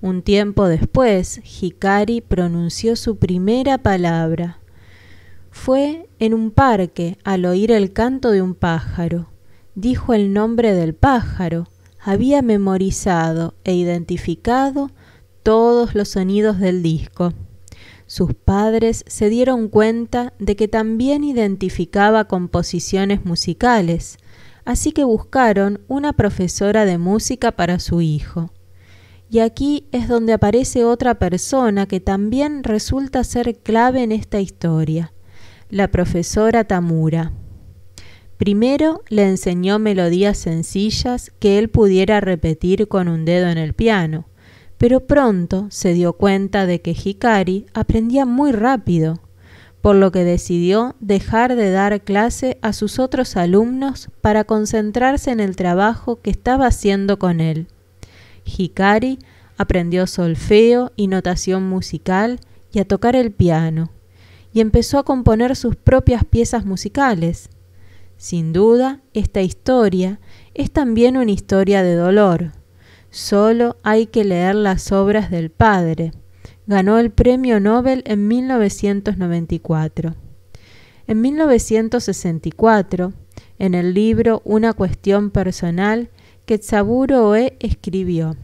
Un tiempo después, Hikari pronunció su primera palabra. Fue en un parque al oír el canto de un pájaro. Dijo el nombre del pájaro. Había memorizado e identificado todos los sonidos del disco. Sus padres se dieron cuenta de que también identificaba composiciones musicales, así que buscaron una profesora de música para su hijo. Y aquí es donde aparece otra persona que también resulta ser clave en esta historia, la profesora Tamura. Primero le enseñó melodías sencillas que él pudiera repetir con un dedo en el piano pero pronto se dio cuenta de que Hikari aprendía muy rápido, por lo que decidió dejar de dar clase a sus otros alumnos para concentrarse en el trabajo que estaba haciendo con él. Hikari aprendió solfeo y notación musical y a tocar el piano, y empezó a componer sus propias piezas musicales. Sin duda, esta historia es también una historia de dolor, Solo hay que leer las obras del padre. Ganó el Premio Nobel en 1994. En 1964, en el libro Una cuestión personal, que Oe escribió: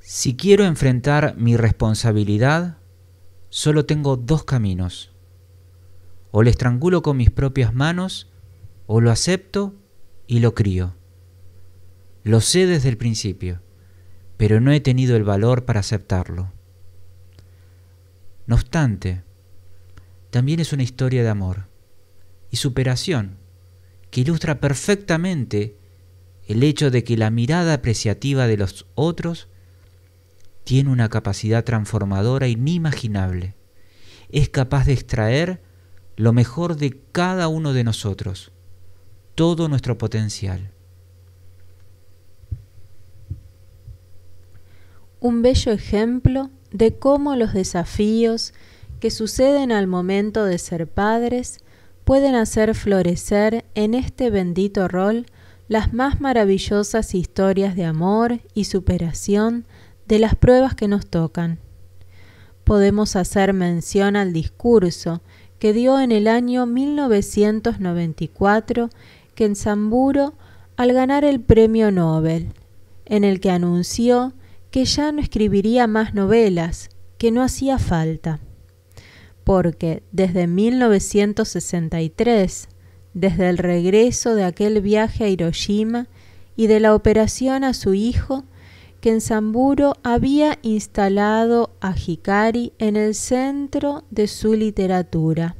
Si quiero enfrentar mi responsabilidad, solo tengo dos caminos. O le estrangulo con mis propias manos, o lo acepto y lo crío. Lo sé desde el principio, pero no he tenido el valor para aceptarlo. No obstante, también es una historia de amor y superación que ilustra perfectamente el hecho de que la mirada apreciativa de los otros tiene una capacidad transformadora inimaginable. Es capaz de extraer lo mejor de cada uno de nosotros, todo nuestro potencial. un bello ejemplo de cómo los desafíos que suceden al momento de ser padres pueden hacer florecer en este bendito rol las más maravillosas historias de amor y superación de las pruebas que nos tocan. Podemos hacer mención al discurso que dio en el año 1994 Kenzamburo al ganar el premio Nobel, en el que anunció que ya no escribiría más novelas, que no hacía falta. Porque desde 1963, desde el regreso de aquel viaje a Hiroshima y de la operación a su hijo, que en había instalado a Hikari en el centro de su literatura.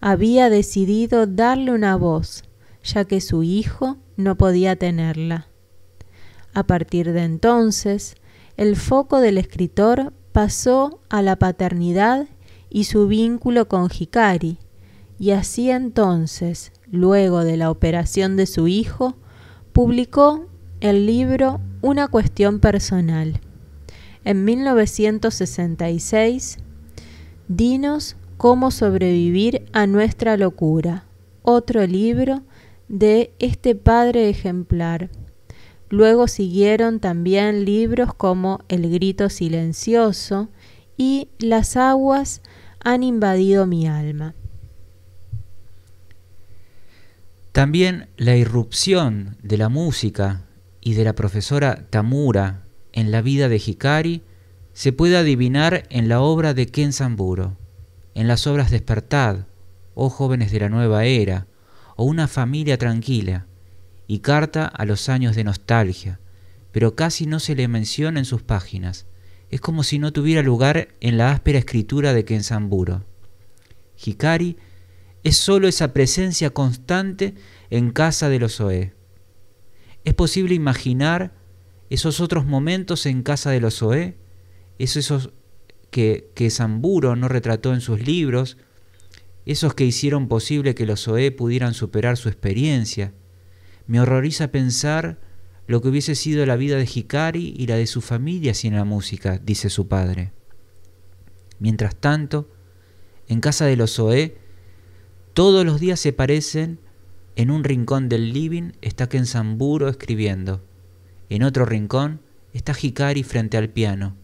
Había decidido darle una voz, ya que su hijo no podía tenerla. A partir de entonces, el foco del escritor pasó a la paternidad y su vínculo con Hikari, y así entonces, luego de la operación de su hijo, publicó el libro Una cuestión personal. En 1966, Dinos cómo sobrevivir a nuestra locura, otro libro de este padre ejemplar. Luego siguieron también libros como El grito silencioso y Las aguas han invadido mi alma. También la irrupción de la música y de la profesora Tamura en la vida de Hikari se puede adivinar en la obra de Ken Samburo, en las obras Despertad, o Jóvenes de la Nueva Era, o Una familia tranquila, y carta a los años de nostalgia, pero casi no se le menciona en sus páginas. Es como si no tuviera lugar en la áspera escritura de Kenzamburo. Hikari es solo esa presencia constante en casa de los Oe. Es posible imaginar esos otros momentos en casa de los Oe, esos que, que no retrató en sus libros, esos que hicieron posible que los Oe pudieran superar su experiencia, me horroriza pensar lo que hubiese sido la vida de Hikari y la de su familia sin la música, dice su padre. Mientras tanto, en casa de los Oe, todos los días se parecen. En un rincón del living está Kensamburo escribiendo. En otro rincón está Hikari frente al piano.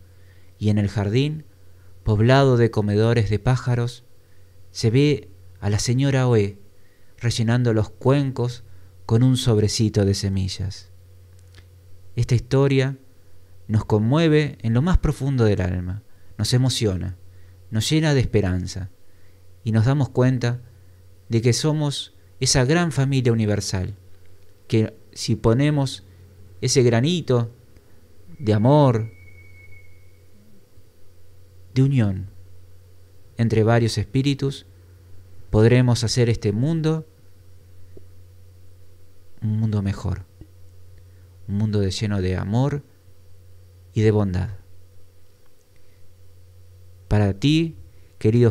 Y en el jardín, poblado de comedores de pájaros, se ve a la señora Oe rellenando los cuencos con un sobrecito de semillas. Esta historia nos conmueve en lo más profundo del alma, nos emociona, nos llena de esperanza y nos damos cuenta de que somos esa gran familia universal, que si ponemos ese granito de amor, de unión entre varios espíritus, podremos hacer este mundo un mundo mejor, un mundo lleno de amor y de bondad. Para ti, querido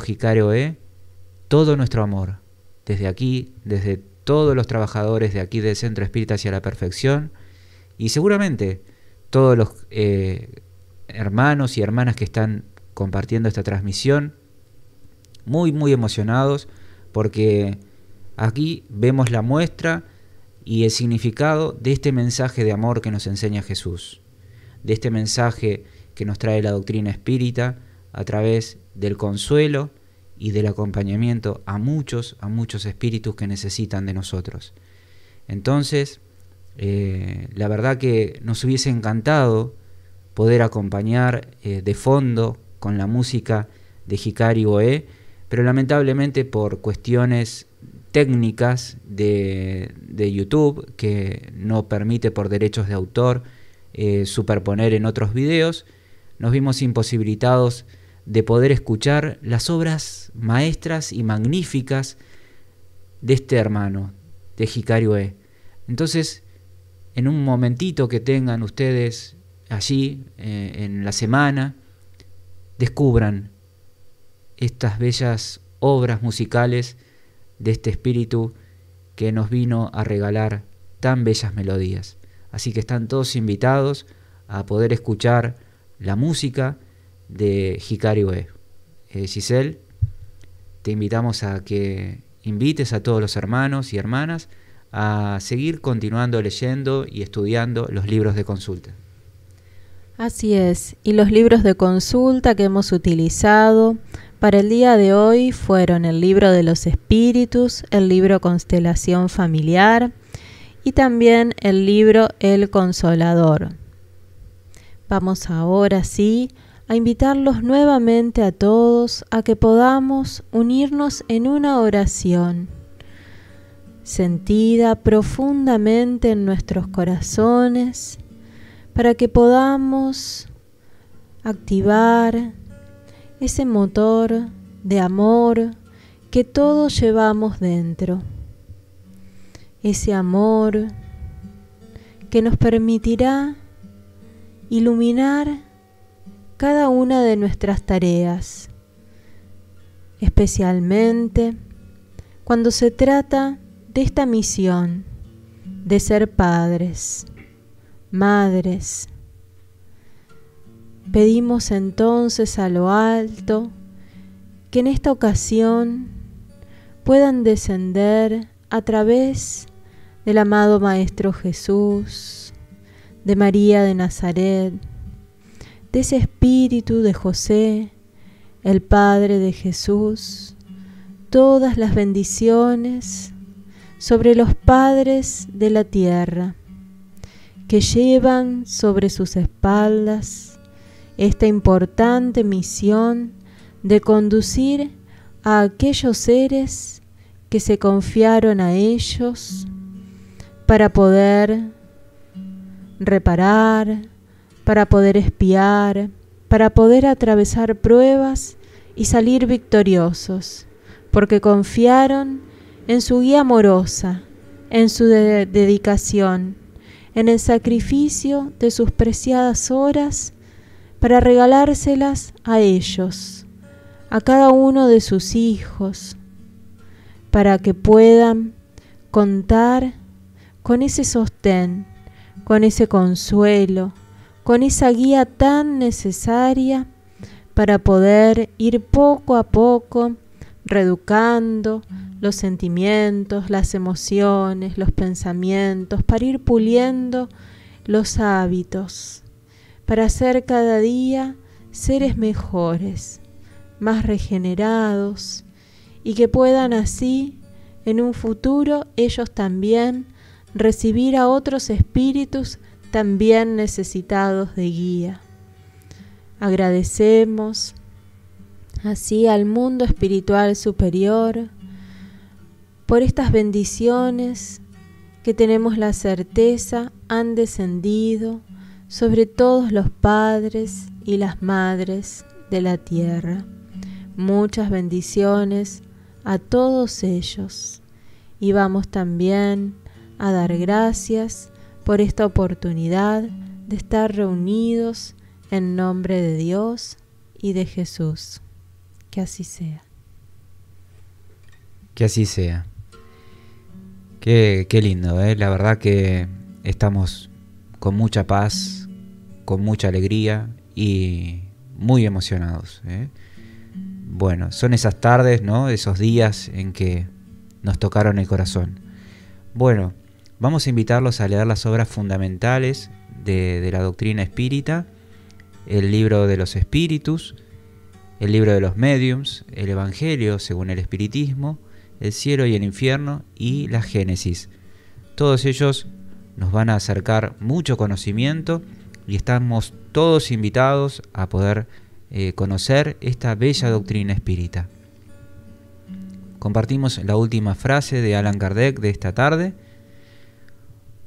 E., todo nuestro amor, desde aquí, desde todos los trabajadores de aquí del Centro Espírita hacia la Perfección, y seguramente todos los eh, hermanos y hermanas que están compartiendo esta transmisión, muy, muy emocionados, porque aquí vemos la muestra y el significado de este mensaje de amor que nos enseña Jesús, de este mensaje que nos trae la doctrina espírita a través del consuelo y del acompañamiento a muchos, a muchos espíritus que necesitan de nosotros. Entonces, eh, la verdad que nos hubiese encantado poder acompañar eh, de fondo con la música de Hikari Boe, pero lamentablemente por cuestiones técnicas de, YouTube que no permite por derechos de autor eh, superponer en otros videos, nos vimos imposibilitados de poder escuchar las obras maestras y magníficas de este hermano, de E. Entonces, en un momentito que tengan ustedes allí eh, en la semana, descubran estas bellas obras musicales de este espíritu que nos vino a regalar tan bellas melodías. Así que están todos invitados a poder escuchar la música de Hikari Ue. Eh, Giselle, te invitamos a que invites a todos los hermanos y hermanas a seguir continuando leyendo y estudiando los libros de consulta. Así es, y los libros de consulta que hemos utilizado para el día de hoy fueron el libro de los espíritus, el libro Constelación familiar y también el libro El Consolador. Vamos ahora sí a invitarlos nuevamente a todos a que podamos unirnos en una oración sentida profundamente en nuestros corazones para que podamos activar ese motor de amor que todos llevamos dentro. Ese amor que nos permitirá iluminar cada una de nuestras tareas, especialmente cuando se trata de esta misión de ser padres, madres, Pedimos entonces a lo alto que en esta ocasión puedan descender a través del amado Maestro Jesús, de María de Nazaret, de ese espíritu de José, el Padre de Jesús, todas las bendiciones sobre los padres de la tierra, que llevan sobre sus espaldas esta importante misión de conducir a aquellos seres que se confiaron a ellos para poder reparar, para poder espiar, para poder atravesar pruebas y salir victoriosos, porque confiaron en su guía amorosa, en su dedicación, en el sacrificio de sus preciadas horas para regalárselas a ellos, a cada uno de sus hijos, para que puedan contar con ese sostén, con ese consuelo, con esa guía tan necesaria para poder ir poco a poco reeducando los sentimientos, las emociones, los pensamientos, para ir puliendo los hábitos para ser cada día seres mejores, más regenerados, y que puedan así, en un futuro, ellos también recibir a otros espíritus también necesitados de guía. Agradecemos así al mundo espiritual superior por estas bendiciones que tenemos la certeza han descendido sobre todos los padres y las madres de la tierra. Muchas bendiciones a todos ellos. Y vamos también a dar gracias por esta oportunidad de estar reunidos en nombre de Dios y de Jesús. Que así sea. Que así sea. Qué, lindo, ¿eh? la verdad que estamos con mucha paz, con mucha alegría y muy emocionados. ¿eh? Bueno, son esas tardes, ¿no? Esos días en que nos tocaron el corazón. Bueno, vamos a invitarlos a leer las obras fundamentales de, de la doctrina espírita, el libro de los espíritus, el libro de los mediums, el Evangelio según el espiritismo, el cielo y el infierno y la Génesis. Todos ellos nos van a acercar mucho conocimiento y estamos todos invitados a poder eh, conocer esta bella doctrina espírita. Compartimos la última frase de Alan Kardec de esta tarde.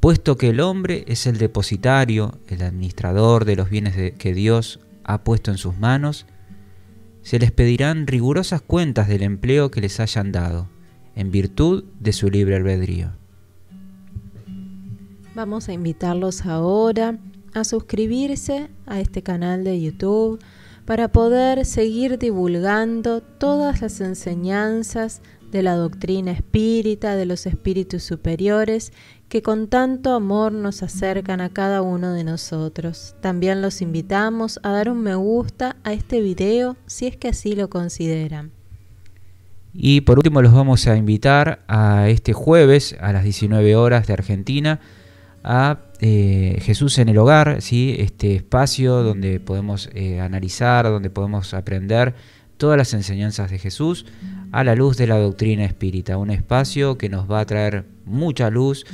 Puesto que el hombre es el depositario, el administrador de los bienes que Dios ha puesto en sus manos, se les pedirán rigurosas cuentas del empleo que les hayan dado, en virtud de su libre albedrío. Vamos a invitarlos ahora a suscribirse a este canal de YouTube para poder seguir divulgando todas las enseñanzas de la doctrina espírita, de los espíritus superiores, que con tanto amor nos acercan a cada uno de nosotros. También los invitamos a dar un me gusta a este video si es que así lo consideran. Y por último los vamos a invitar a este jueves a las 19 horas de Argentina a eh, Jesús en el hogar, ¿sí? este espacio donde podemos eh, analizar, donde podemos aprender todas las enseñanzas de Jesús a la luz de la doctrina espírita, un espacio que nos va a traer mucha luz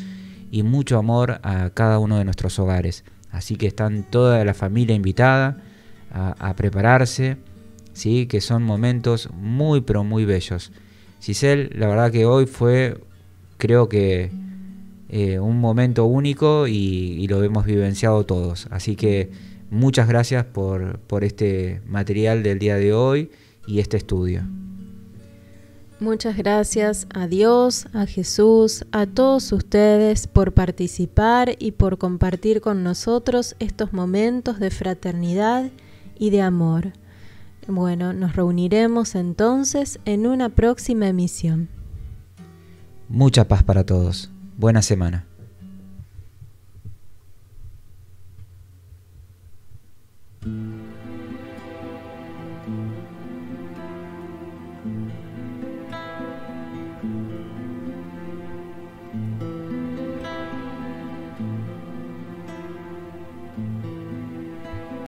y mucho amor a cada uno de nuestros hogares. Así que están toda la familia invitada a, prepararse, ¿sí? que son momentos muy pero muy bellos. Cisel, la verdad que hoy fue creo que eh, un momento único y, lo hemos vivenciado todos. Así que muchas gracias por, por este material del día de hoy y este estudio. Muchas gracias a Dios, a Jesús, a todos ustedes por participar y por compartir con nosotros estos momentos de fraternidad y de amor. Bueno, nos reuniremos entonces en una próxima emisión. Mucha paz para todos. Buena semana.